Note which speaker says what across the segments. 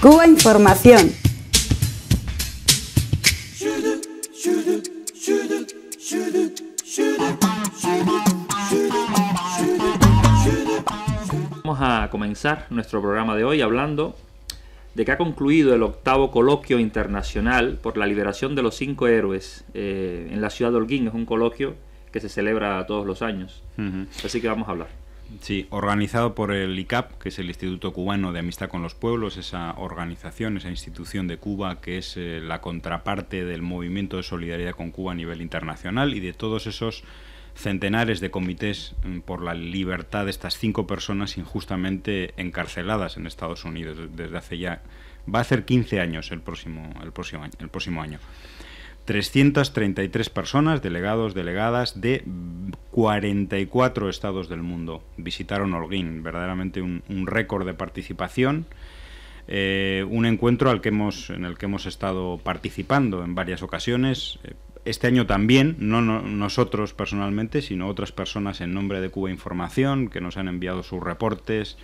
Speaker 1: Cuba Información. Vamos a comenzar nuestro programa de hoy hablando de que ha concluido el octavo coloquio internacional por la liberación de los cinco héroes eh, en la ciudad de Holguín. Es un coloquio que se celebra todos los años. Así que vamos a hablar. Sí, organizado por el ICAP, que es el Instituto Cubano de Amistad con los Pueblos, esa organización, esa institución de Cuba que es eh, la contraparte del movimiento de solidaridad con Cuba a nivel internacional y de todos esos centenares de comités mm, por la libertad de estas cinco personas injustamente encarceladas en Estados Unidos desde hace ya va a ser 15 años el próximo el próximo año, el próximo año. 333 personas, delegados, delegadas de 44 estados del mundo visitaron Holguín, verdaderamente un, récord de participación. Eh, un encuentro al que hemos, en el que hemos estado participando en varias ocasiones. Este año también, no nosotros personalmente, sino otras personas en nombre de Cuba Información, que nos han enviado sus reportes,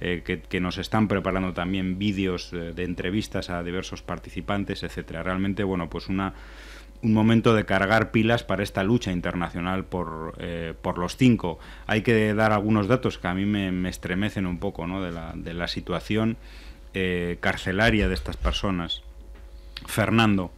Speaker 1: eh, que, nos están preparando también vídeos eh, de, entrevistas a diversos participantes, etcétera. Realmente, bueno, pues una un momento de cargar pilas para esta lucha internacional por, eh, por los cinco. Hay que dar algunos datos que a mí me, estremecen un poco ¿no? de, la, de la situación carcelaria de estas personas. Fernando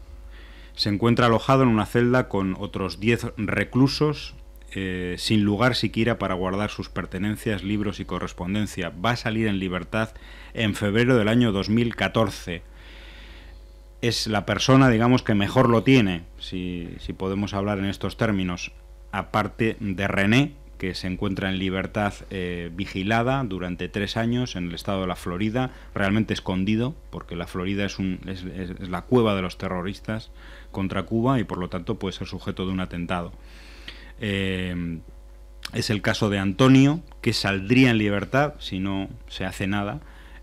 Speaker 1: se encuentra alojado en una celda con otros 10 reclusos eh, sin lugar siquiera para guardar sus pertenencias, libros y correspondencia. Va a salir en libertad en febrero del año 2014. Es la persona, digamos, que mejor lo tiene, si, podemos hablar en estos términos, aparte de René, que se encuentra en libertad eh, vigilada durante tres años en el estado de la Florida, realmente escondido, porque la Florida es la cueva de los terroristas contra Cuba y por lo tanto puede ser sujeto de un atentado. Eh, es el caso de Antonio, que saldría en libertad, si no se hace nada,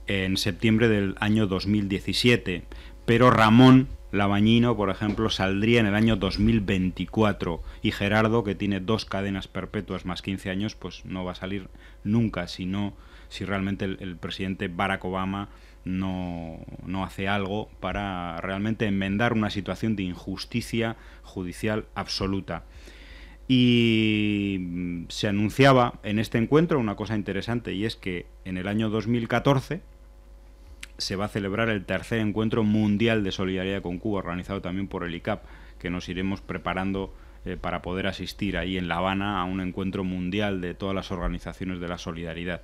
Speaker 1: en septiembre del año 2017. Pero Ramón Labañino, por ejemplo, saldría en el año 2024. Y Gerardo, que tiene dos cadenas perpetuas más 15 años, pues no va a salir nunca, si, no, si realmente el, presidente Barack Obama no hace algo para realmente enmendar una situación de injusticia judicial absoluta. Y mm, se anunciaba en este encuentro una cosa interesante y es que en el año 2014 se va a celebrar el tercer encuentro mundial de solidaridad con Cuba, organizado también por el ICAP, que nos iremos preparando eh, para poder asistir ahí en La Habana a un encuentro mundial de todas las organizaciones de la solidaridad.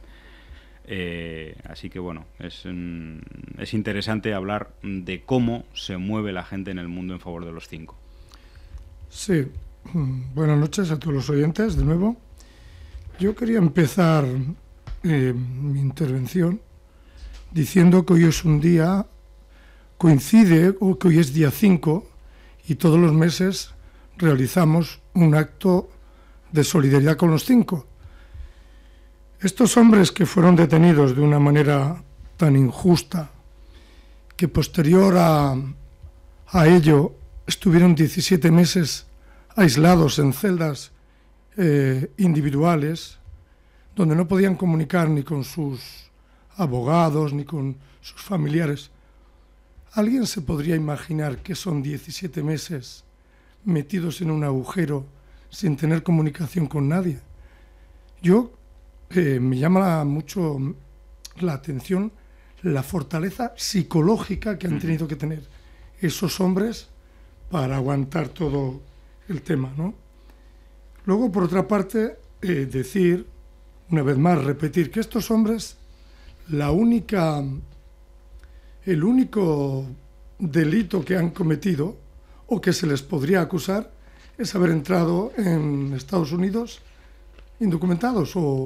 Speaker 1: Eh, así que bueno, es, mm, es, interesante hablar de cómo se mueve la gente en el mundo en favor de los cinco.
Speaker 2: Sí, Buenas noches a todos los oyentes de nuevo. Yo quería empezar eh, mi intervención diciendo que hoy es un día, coincide o que hoy es día 5 y todos los meses realizamos un acto de solidaridad con los cinco. Estos hombres que fueron detenidos de una manera tan injusta, que posterior a, a ello estuvieron 17 meses aislados en celdas eh, individuales, donde no podían comunicar ni con sus abogados, ni con sus familiares. ¿Alguien se podría imaginar que son 17 meses metidos en un agujero sin tener comunicación con nadie? Yo eh, me llama mucho la atención la fortaleza psicológica que han mm. tenido que tener esos hombres para aguantar todo el tema, ¿no? Luego, por otra parte, eh, decir, una vez más, repetir que estos hombres, la única, el único delito que han cometido o que se les podría acusar es haber entrado en Estados Unidos indocumentados o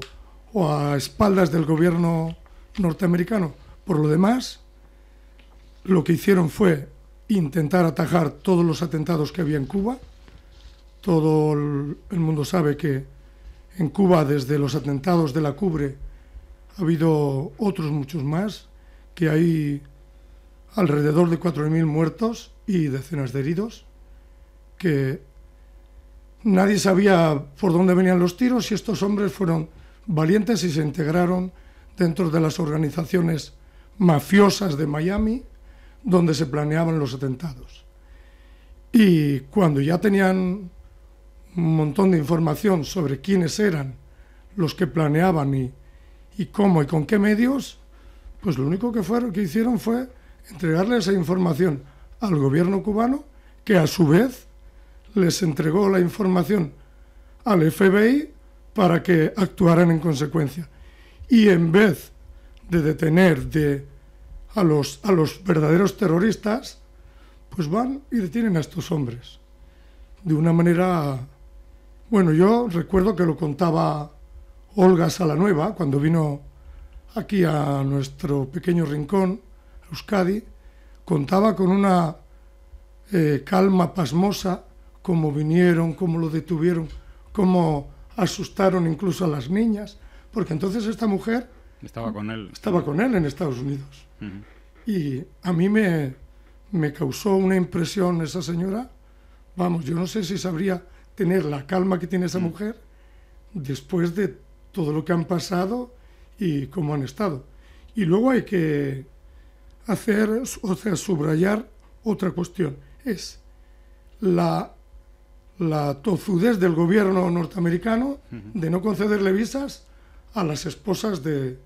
Speaker 2: a espaldas del gobierno norteamericano. Por lo demás, lo que hicieron fue intentar atajar todos los atentados que había en Cuba, todo el mundo sabe que en Cuba, desde los atentados de la Cubre, ha habido otros muchos más, que hay alrededor de 4.000 muertos y decenas de heridos, que nadie sabía por dónde venían los tiros y estos hombres fueron valientes y se integraron dentro de las organizaciones mafiosas de Miami, donde se planeaban los atentados. Y cuando ya tenían un montón de información sobre quiénes eran los que planeaban y, y cómo y con qué medios, pues lo único que, fueron, que hicieron fue entregarle esa información al gobierno cubano, que a su vez les entregó la información al FBI para que actuaran en consecuencia. Y en vez de detener de, a, los, a los verdaderos terroristas, pues van y detienen a estos hombres de una manera bueno, yo recuerdo que lo contaba Olga Salanueva cuando vino aquí a nuestro pequeño rincón, Euskadi, contaba con una eh, calma pasmosa, cómo vinieron, cómo lo detuvieron, cómo asustaron incluso a las niñas, porque entonces esta mujer...
Speaker 1: Estaba con él. Estaba
Speaker 2: con él en Estados Unidos. Y a mí me, me causó una impresión esa señora, vamos, yo no sé si sabría tener la calma que tiene esa mm. mujer después de todo lo que han pasado y cómo han estado. Y luego hay que hacer, o sea, subrayar otra cuestión. Es la, la tozudez del gobierno norteamericano de no concederle visas a las esposas de,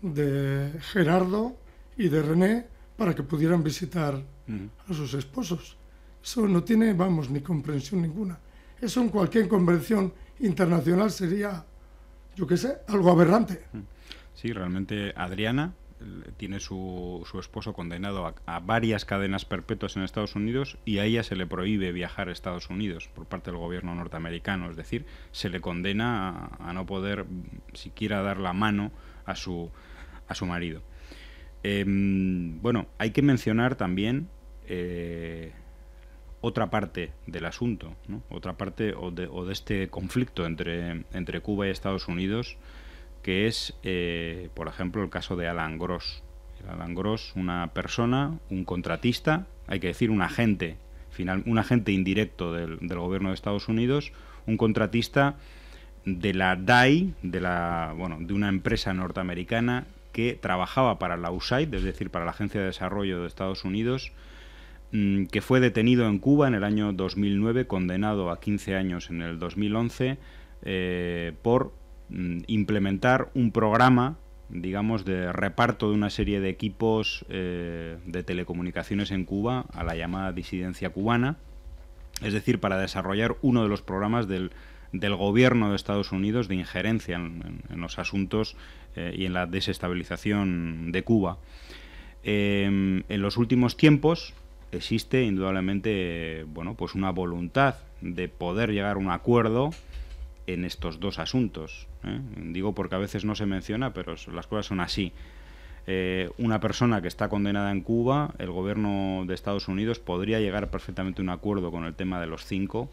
Speaker 2: de Gerardo y de René para que pudieran visitar a sus esposos. Eso no tiene, vamos, ni comprensión ninguna. Eso en cualquier convención internacional sería, yo qué sé, algo aberrante.
Speaker 1: Sí, realmente Adriana eh, tiene su, su esposo condenado a, varias cadenas perpetuas en Estados Unidos y a ella se le prohíbe viajar a Estados Unidos por parte del gobierno norteamericano, es decir, se le condena a, no poder siquiera dar la mano a su, a su marido. Em, bueno, hay que mencionar también eh, otra parte del asunto, otra parte o de, este conflicto entre, Cuba y Estados Unidos, que es, eh, por ejemplo, el caso de Alan Gross. Alan Gross, una persona, un contratista, hay que decir un agente, final, un agente indirecto del, del gobierno de Estados Unidos, un contratista de la DAI, de la bueno, de una empresa norteamericana que trabajaba para la USAID, es decir, para la Agencia de Desarrollo de Estados Unidos, Mm, que fue detenido en Cuba en el año 2009, condenado a 15 años en el 2011 eh, por mm, implementar un programa digamos, de reparto de una serie de equipos eh, de telecomunicaciones en Cuba a la llamada disidencia cubana, es decir, para desarrollar uno de los programas del, del gobierno de Estados Unidos de injerencia en, los asuntos eh, y en la desestabilización de Cuba. Em, en los últimos tiempos, existe indudablemente bueno, pues una voluntad de poder llegar a un acuerdo en estos dos asuntos. ¿eh? Digo porque a veces no se menciona, pero las cosas son así. Eh, una persona que está condenada en Cuba, el gobierno de Estados Unidos podría llegar perfectamente a un acuerdo con el tema de los cinco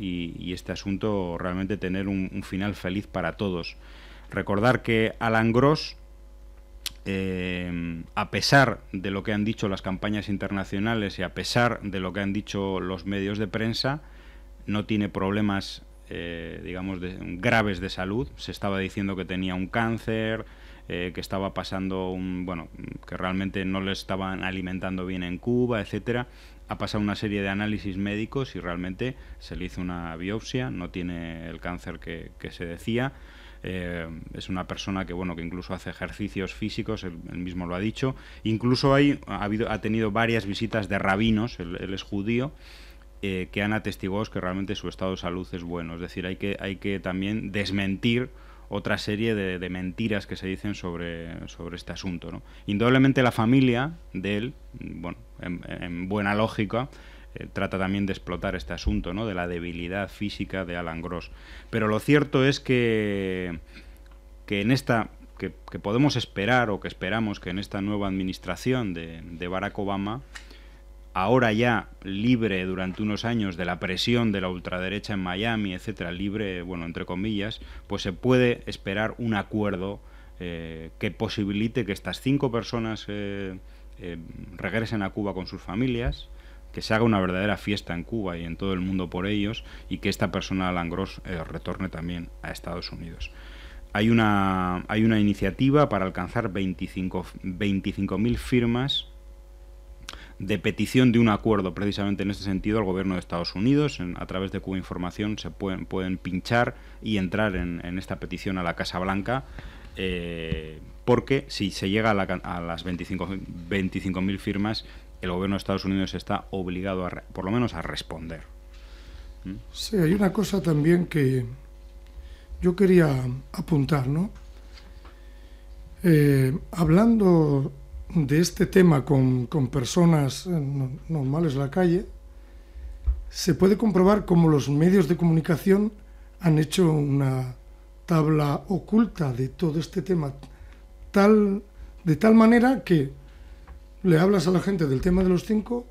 Speaker 1: y, este asunto realmente tener un, final feliz para todos. Recordar que Alan Gross Em, a pesar de lo que han dicho las campañas internacionales y a pesar de lo que han dicho los medios de prensa, no tiene problemas, eh, digamos, graves de salud. Se estaba diciendo que tenía un cáncer, eh, que estaba pasando un, bueno, que realmente no le estaban alimentando bien en Cuba, etcétera. Ha pasado una serie de análisis médicos y realmente se le hizo una biopsia, no tiene el cáncer que se decía eh, es una persona que bueno que incluso hace ejercicios físicos, él, mismo lo ha dicho. Incluso hay, ha, tenido varias visitas de rabinos, él, es judío. Eh, que han atestiguado que realmente su estado de salud es bueno. Es decir, hay que, hay que también desmentir otra serie de, mentiras que se dicen sobre, sobre este asunto. ¿no? Indudablemente la familia de él, bueno, en buena lógica, eh, trata también de explotar este asunto, ¿no? De la debilidad física de Alan Gross. Pero lo cierto es que, que en esta. Que, podemos esperar o que esperamos que en esta nueva administración de, de Barack Obama ahora ya libre durante unos años de la presión de la ultraderecha en Miami, etcétera, libre, bueno, entre comillas, pues se puede esperar un acuerdo eh, que posibilite que estas cinco personas eh, regresen a Cuba con sus familias, que se haga una verdadera fiesta en Cuba y en todo el mundo por ellos y que esta persona Alan Gross, eh, retorne también a Estados Unidos. Hay una, hay una iniciativa para alcanzar 25.000 firmas de petición de un acuerdo, precisamente en ese sentido, al gobierno de Estados Unidos. a través de Cuba Información se pueden, pueden pinchar y entrar en, esta petición a la Casa Blanca. Eh, porque si se llega a, las 25.000 firmas, el gobierno de Estados Unidos está obligado, por lo menos, a responder. ¿Mm?
Speaker 2: Sí, hay una cosa también que yo quería apuntar, ¿no? Eh, hablando de este tema con, personas eh, normales en la calle, se puede comprobar cómo los medios de comunicación han hecho una tabla oculta de todo este tema, tal, de tal manera que le hablas a la gente del tema de los cinco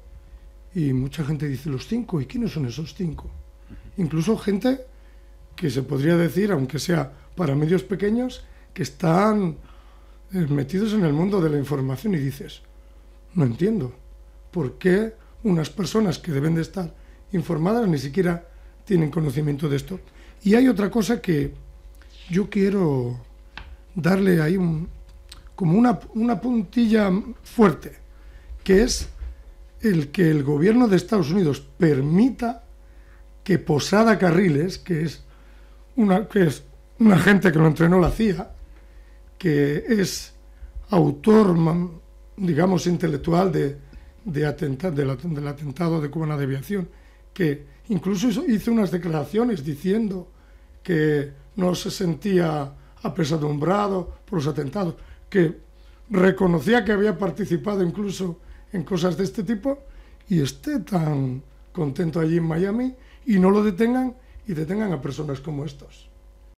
Speaker 2: y mucha gente dice los cinco, ¿y quiénes son esos cinco? Incluso gente que se podría decir, aunque sea para medios pequeños, que están eh, metidos en el mundo de la información y dices, no entiendo, ¿por qué unas personas que deben de estar informadas ni siquiera tienen conocimiento de esto? Y hay otra cosa que yo quiero darle ahí un, como una, puntilla fuerte, que es el que el gobierno de Estados Unidos permita que Posada Carriles, que es una, que es gente que lo entrenó la CIA, que es autor, digamos, intelectual de, del, atentado de Cuba de Aviación, que incluso hizo unas declaraciones diciendo que no se sentía apesadumbrado por los atentados que reconocía que había participado incluso en cosas de este tipo y esté tan contento allí en Miami y no lo detengan y detengan a personas como estos.